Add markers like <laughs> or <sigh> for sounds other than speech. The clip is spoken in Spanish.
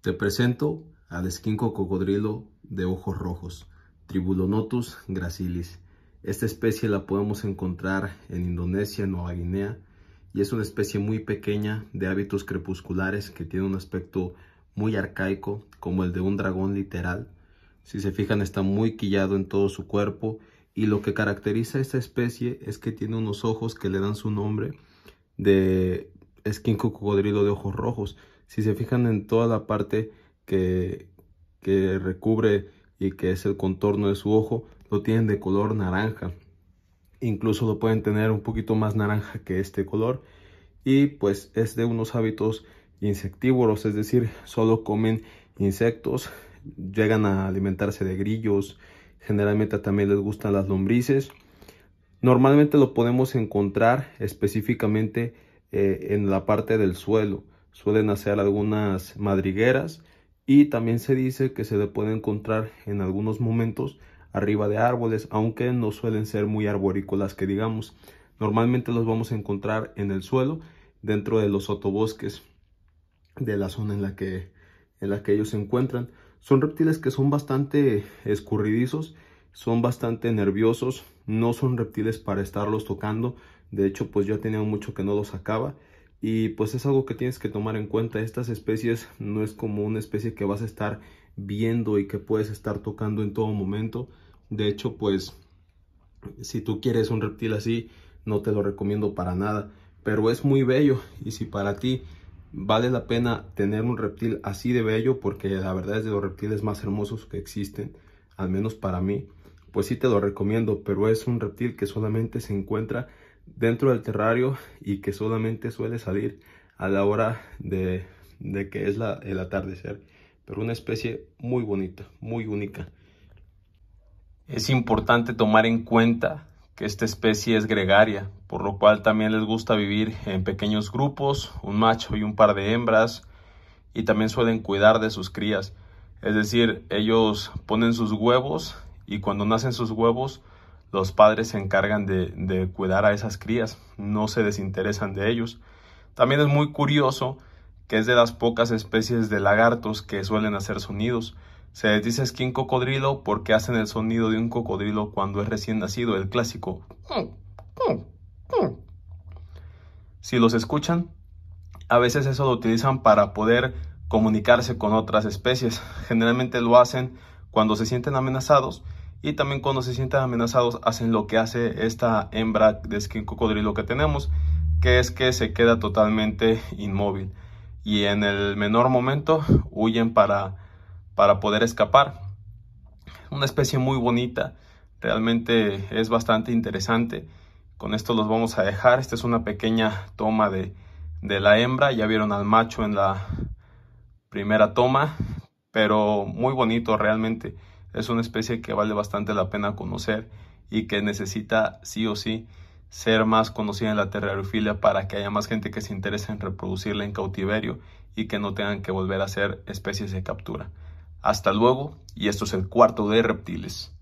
Te presento al esquinco cocodrilo de ojos rojos, Tribulonotus gracilis. Esta especie la podemos encontrar en Indonesia, Nueva Guinea, y es una especie muy pequeña de hábitos crepusculares que tiene un aspecto muy arcaico, como el de un dragón literal. Si se fijan, está muy quillado en todo su cuerpo y lo que caracteriza a esta especie es que tiene unos ojos que le dan su nombre de esquinco cocodrilo de ojos rojos. Si se fijan en toda la parte que, recubre y que es el contorno de su ojo, lo tienen de color naranja. Incluso lo pueden tener un poquito más naranja que este color. Y pues es de unos hábitos insectívoros, es decir, solo comen insectos, llegan a alimentarse de grillos, generalmente también les gustan las lombrices. Normalmente lo podemos encontrar específicamente eh, en la parte del suelo suelen hacer algunas madrigueras y también se dice que se le puede encontrar en algunos momentos arriba de árboles, aunque no suelen ser muy arborícolas que digamos. Normalmente los vamos a encontrar en el suelo, dentro de los sotobosques de la zona en la que, en la que ellos se encuentran. Son reptiles que son bastante escurridizos, son bastante nerviosos, no son reptiles para estarlos tocando. De hecho, pues yo tenía mucho que no los sacaba y pues es algo que tienes que tomar en cuenta. Estas especies no es como una especie que vas a estar viendo y que puedes estar tocando en todo momento. De hecho, pues si tú quieres un reptil así, no te lo recomiendo para nada. Pero es muy bello y si para ti vale la pena tener un reptil así de bello, porque la verdad es de los reptiles más hermosos que existen, al menos para mí, pues sí te lo recomiendo, pero es un reptil que solamente se encuentra dentro del terrario y que solamente suele salir a la hora de, que es la, el atardecer. Pero una especie muy bonita, muy única. Es importante tomar en cuenta que esta especie es gregaria, por lo cual también les gusta vivir en pequeños grupos, un macho y un par de hembras, y también suelen cuidar de sus crías. Es decir, ellos ponen sus huevos y cuando nacen sus huevos, los padres se encargan de, cuidar a esas crías, no se desinteresan de ellos. También es muy curioso que es de las pocas especies de lagartos que suelen hacer sonidos. Se les dice skin cocodrilo porque hacen el sonido de un cocodrilo cuando es recién nacido, el clásico. Si los escuchan, a veces eso lo utilizan para poder comunicarse con otras especies. Generalmente lo hacen cuando se sienten amenazados y también cuando se sienten amenazados hacen lo que hace esta hembra de skin cocodrilo que tenemos, que es que se queda totalmente <laughs> inmóvil y en el menor momento huyen para, para poder escapar. Una especie muy bonita, realmente es bastante interesante. Con esto los vamos a dejar, esta es una pequeña toma de, de la hembra, ya vieron al macho en la primera toma, pero muy bonito realmente. Es una especie que vale bastante la pena conocer y que necesita sí o sí ser más conocida en la terrariofilia para que haya más gente que se interese en reproducirla en cautiverio y que no tengan que volver a ser especies de captura. Hasta luego, y esto es el cuarto de reptiles.